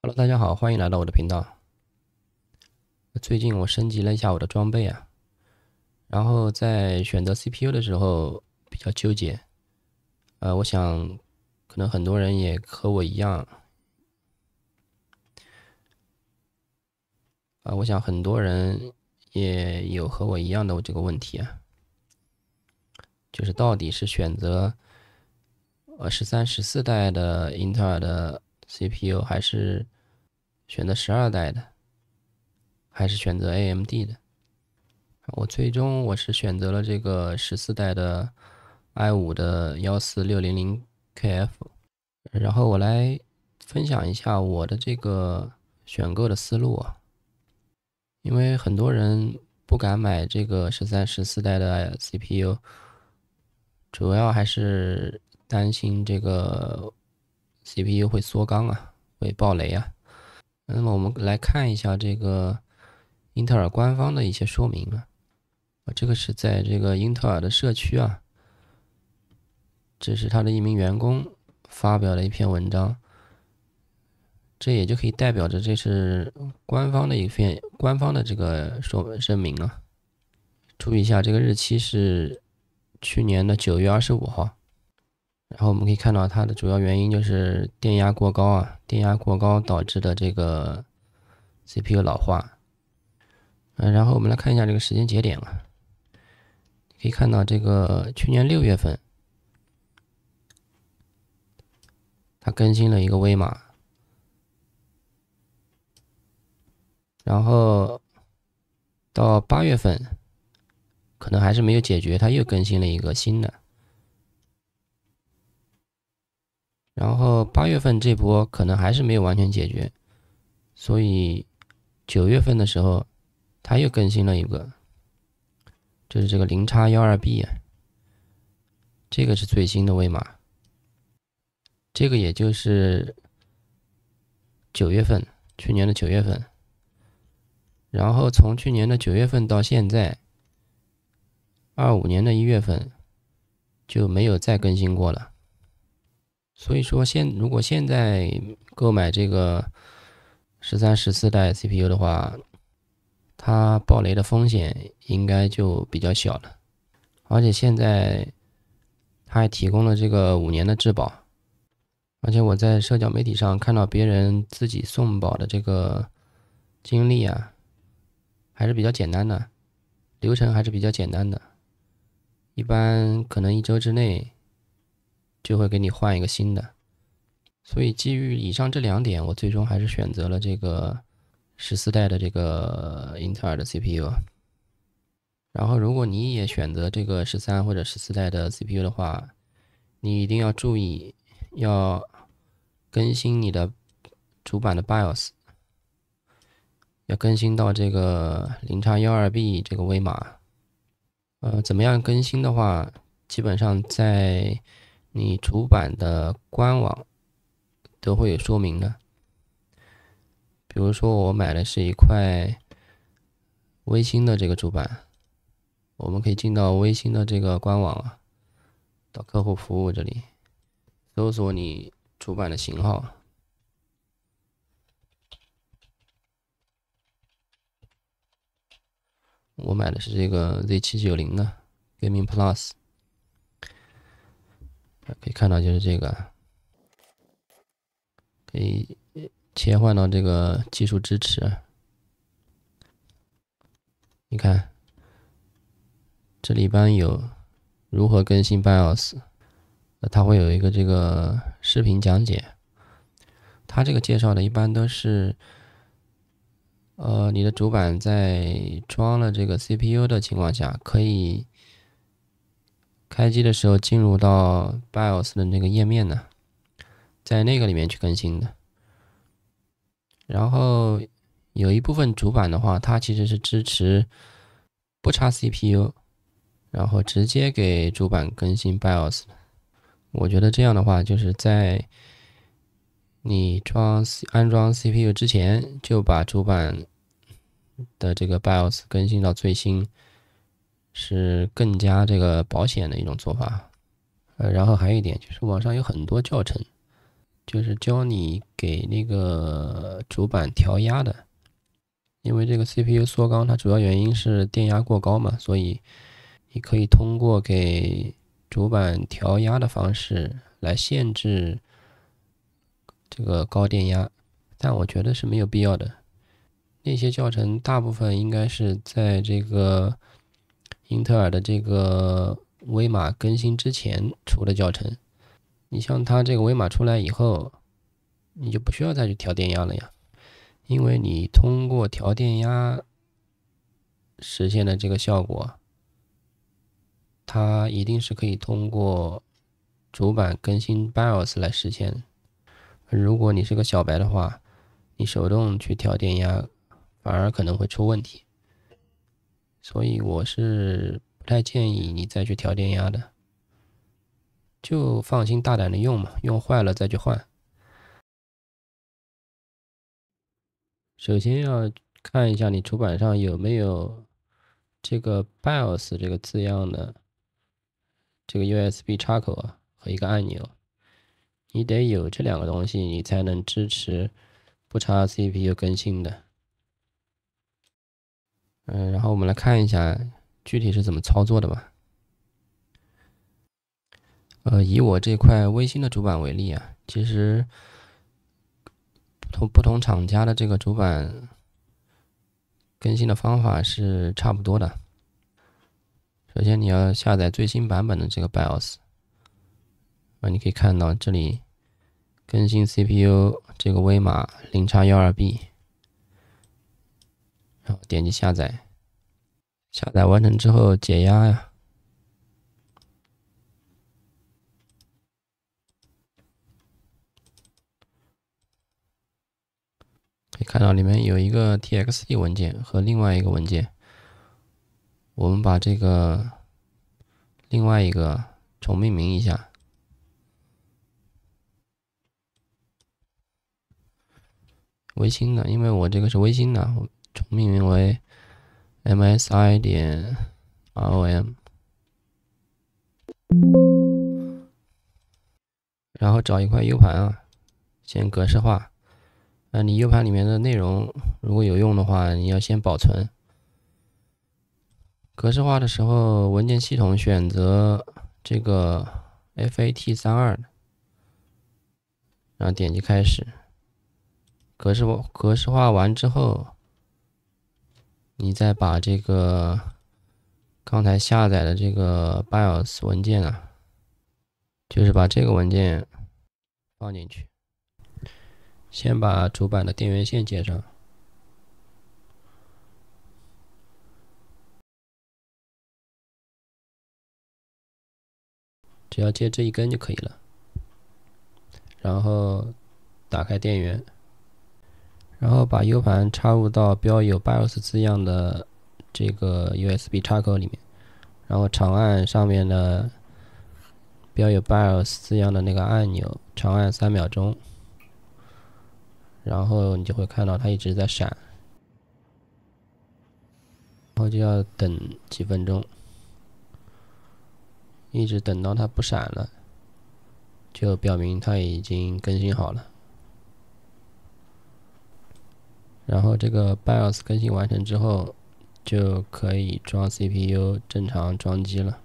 Hello，大家好，欢迎来到我的频道。最近我升级了一下我的装备啊，然后在选择 CPU 的时候比较纠结。呃，我想可能很多人也和我一样，啊，我想很多人也有和我一样的这个问题啊，就是到底是选择呃十三、十四代的英特尔的。CPU 还是选择十二代的，还是选择 AMD 的？我最终我是选择了这个十四代的 i 五的幺四六零零 KF。然后我来分享一下我的这个选购的思路啊，因为很多人不敢买这个十三、十四代的 CPU，主要还是担心这个。CPU 会缩缸啊，会爆雷啊。那么我们来看一下这个英特尔官方的一些说明啊。啊，这个是在这个英特尔的社区啊，这是他的一名员工发表的一篇文章。这也就可以代表着这是官方的一篇官方的这个说声明啊。注意一下，这个日期是去年的九月二十五号。然后我们可以看到它的主要原因就是电压过高啊，电压过高导致的这个 CPU 老化。嗯，然后我们来看一下这个时间节点啊，可以看到这个去年六月份它更新了一个微码，然后到八月份可能还是没有解决，它又更新了一个新的。然后八月份这波可能还是没有完全解决，所以九月份的时候它又更新了一个，就是这个零叉幺二 B 啊，这个是最新的位码，这个也就是九月份，去年的九月份，然后从去年的九月份到现在二五年的一月份就没有再更新过了。所以说，现如果现在购买这个十三、十四代 CPU 的话，它爆雷的风险应该就比较小了。而且现在它还提供了这个五年的质保，而且我在社交媒体上看到别人自己送保的这个经历啊，还是比较简单的，流程还是比较简单的，一般可能一周之内。就会给你换一个新的。所以基于以上这两点，我最终还是选择了这个十四代的这个英特尔的 CPU。然后如果你也选择这个十三或者十四代的 CPU 的话，你一定要注意要更新你的主板的 BIOS，要更新到这个零叉幺二 B 这个微码。呃，怎么样更新的话，基本上在你主板的官网都会有说明的，比如说我买的是一块微星的这个主板，我们可以进到微星的这个官网啊，到客户服务这里搜索你主板的型号，我买的是这个 Z 七九零的 Gaming Plus。可以看到，就是这个，可以切换到这个技术支持。你看，这里边有如何更新 BIOS，它会有一个这个视频讲解。它这个介绍的一般都是，呃，你的主板在装了这个 CPU 的情况下可以。开机的时候进入到 BIOS 的那个页面呢，在那个里面去更新的。然后有一部分主板的话，它其实是支持不插 CPU，然后直接给主板更新 BIOS。我觉得这样的话，就是在你装安装 CPU 之前，就把主板的这个 BIOS 更新到最新。是更加这个保险的一种做法，呃，然后还有一点就是网上有很多教程，就是教你给那个主板调压的，因为这个 CPU 缩缸它主要原因是电压过高嘛，所以你可以通过给主板调压的方式来限制这个高电压，但我觉得是没有必要的，那些教程大部分应该是在这个。英特尔的这个微码更新之前出的教程，你像它这个微码出来以后，你就不需要再去调电压了呀，因为你通过调电压实现的这个效果，它一定是可以通过主板更新 BIOS 来实现。如果你是个小白的话，你手动去调电压，反而可能会出问题。所以我是不太建议你再去调电压的，就放心大胆的用嘛，用坏了再去换。首先要看一下你主板上有没有这个 BIOS 这个字样的这个 USB 插口啊和一个按钮，你得有这两个东西，你才能支持不插 CPU 更新的。嗯，然后我们来看一下具体是怎么操作的吧。呃，以我这块微星的主板为例啊，其实不同不同厂家的这个主板更新的方法是差不多的。首先你要下载最新版本的这个 BIOS 啊，你可以看到这里更新 CPU 这个微码零叉幺二 B。点击下载，下载完成之后解压呀，可以看到里面有一个 txt 文件和另外一个文件，我们把这个另外一个重命名一下，微星的，因为我这个是微星的，我。命名为 msi 点 rom，然后找一块 U 盘啊，先格式化。那你 U 盘里面的内容如果有用的话，你要先保存。格式化的时候，文件系统选择这个 FAT32，然后点击开始。格式格式化完之后。你再把这个刚才下载的这个 BIOS 文件啊，就是把这个文件放进去。先把主板的电源线接上，只要接这一根就可以了。然后打开电源。然后把 U 盘插入到标有 BIOS 字样的这个 USB 插口里面，然后长按上面的标有 BIOS 字样的那个按钮，长按三秒钟，然后你就会看到它一直在闪，然后就要等几分钟，一直等到它不闪了，就表明它已经更新好了。然后这个 BIOS 更新完成之后，就可以装 CPU，正常装机了。